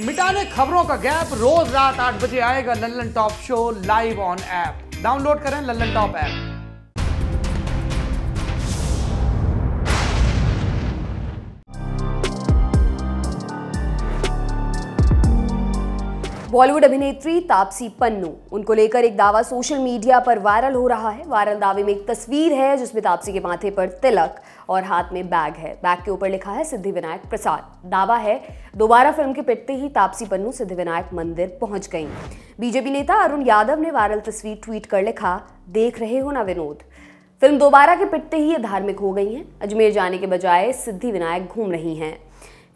मिटाने खबरों का गैप रोज रात आठ बजे आएगा Lallan top show live on app download करें लल्लन टॉप ऐप बॉलीवुड अभिनेत्री तापसी पन्नू उनको लेकर एक दावा सोशल मीडिया पर वायरल हो रहा है वायरल दावे में एक तस्वीर है जिसमें तापसी के माथे पर तिलक और हाथ में बैग है बैग के ऊपर लिखा है सिद्धि विनायक प्रसाद दावा है दोबारा फिल्म के पिटते ही तापसी पन्नू सिद्धि विनायक मंदिर पहुंच गई बीजेपी नेता अरुण यादव ने वायरल तस्वीर ट्वीट कर लिखा देख रहे हो ना विनोद फिल्म दोबारा के पिटते ही ये धार्मिक हो गई हैं अजमेर जाने के बजाय सिद्धि विनायक घूम रही हैं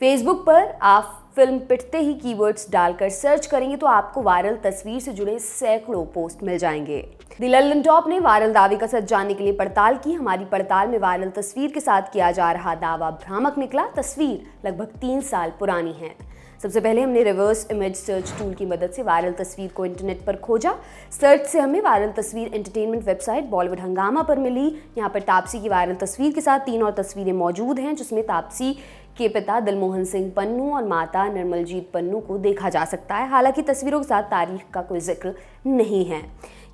फेसबुक पर आप फिल्म पिटते ही कीवर्ड्स डालकर सर्च करेंगे तो आपको वायरल तस्वीर से जुड़े सैकड़ों पोस्ट मिल जाएंगे लल्लन टॉप ने वायरल दावे का सच जानने के लिए पड़ताल की हमारी पड़ताल में वायरल तस्वीर के साथ किया जा रहा दावा भ्रामक निकला तस्वीर लगभग तीन साल पुरानी है सबसे पहले हमने रिवर्स इमेज सर्च टूल की मदद से वायरल तस्वीर को इंटरनेट पर खोजा सर्च से हमें वायरल तस्वीर एंटरटेनमेंट वेबसाइट बॉलीवुड हंगामा पर मिली यहाँ पर तापसी की वायरल तस्वीर के साथ तीन और तस्वीरें मौजूद हैं जिसमें तापसी के पिता दिलमोहन सिंह पन्नू और माता निर्मलजीत पन्नू को देखा जा सकता है हालांकि तस्वीरों के साथ तारीख का कोई जिक्र नहीं है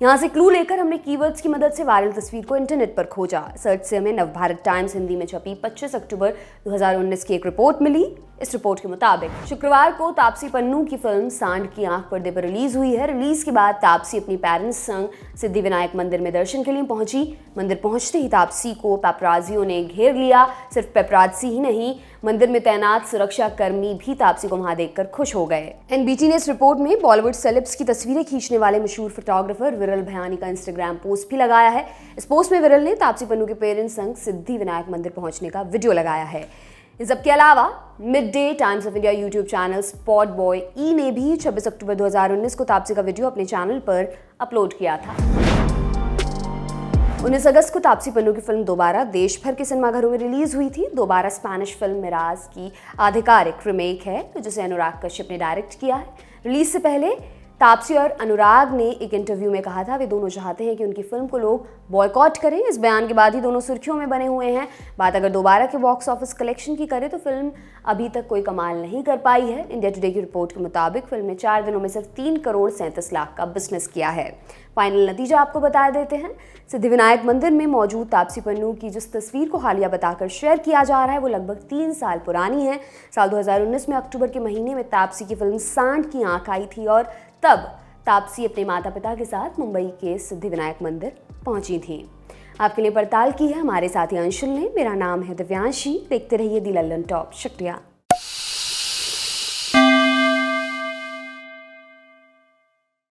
यहाँ से क्लू लेकर हमने कीवर्ड्स की मदद से वायरल तस्वीर को इंटरनेट पर खोजा सर्च से हमें नवभारत टाइम्स हिंदी में छपी 25 अक्टूबर 2019 की एक रिपोर्ट मिली इस रिपोर्ट के मुताबिक शुक्रवार को तापसी पन्नू की फिल्म सांड की आंख पर्दे पर रिलीज हुई है रिलीज के बाद तापसी अपनी पेरेंट्स संग सिद्धि विनायक मंदिर में दर्शन के लिए पहुंची मंदिर पहुंचते ही तापसी को पेपराजियों ने घेर लिया सिर्फ पेपराजी ही नहीं मंदिर में तैनात सुरक्षा कर्मी भी तापसी को वहां देखकर खुश हो गए एनबीटी ने इस रिपोर्ट में बॉलीवुड सेलिब्स की तस्वीरें खींचने वाले मशहूर फोटोग्राफर विरल भयानी का इंस्टाग्राम पोस्ट भी लगाया है इस पोस्ट में विरल ने तापसी पन्नू के पेरेंट्स संग सिद्धि विनायक मंदिर पहुंचने का वीडियो लगाया है इन सबके अलावा mid day Times of India YouTube channel spot boy E ने भी 26 अक्टूबर 2019 को तापसी का वीडियो अपने चैनल पर अपलोड किया था उन्नीस अगस्त को तापसी पन्नू की फिल्म दोबारा देश भर के सिनेमाघरों में रिलीज हुई थी दोबारा स्पैनिश फिल्म मिराज की आधिकारिक रिमेक है तो जिसे अनुराग कश्यप ने डायरेक्ट किया है रिलीज से पहले तापसी और अनुराग ने एक इंटरव्यू में कहा था वे दोनों चाहते हैं कि उनकी फिल्म को लोग बॉयकॉट करें इस बयान के बाद ही दोनों सुर्खियों में बने हुए हैं बात अगर दोबारा के बॉक्स ऑफिस कलेक्शन की करें तो फिल्म अभी तक कोई कमाल नहीं कर पाई है इंडिया टुडे की रिपोर्ट के मुताबिक फिल्म ने चार दिनों में सिर्फ तीन करोड़ सैंतीस लाख का बिजनेस किया है फाइनल नतीजा आपको बता देते हैं सिद्धिविनायक मंदिर में मौजूद तापसी पन्नू की जिस तस्वीर को हालिया बताकर शेयर किया जा रहा है वो लगभग तीन साल पुरानी है साल 2019 में अक्टूबर के महीने में तापसी की फिल्म सांड की आंख आई थी और तब तापसी अपने माता पिता के साथ मुंबई के सिद्धिविनायक मंदिर पहुंची थी आपके लिए पड़ताल की है हमारे साथी अंशुल ने मेरा नाम है दिव्यांशी देखते रहिए दी लल्लन टॉप शुक्रिया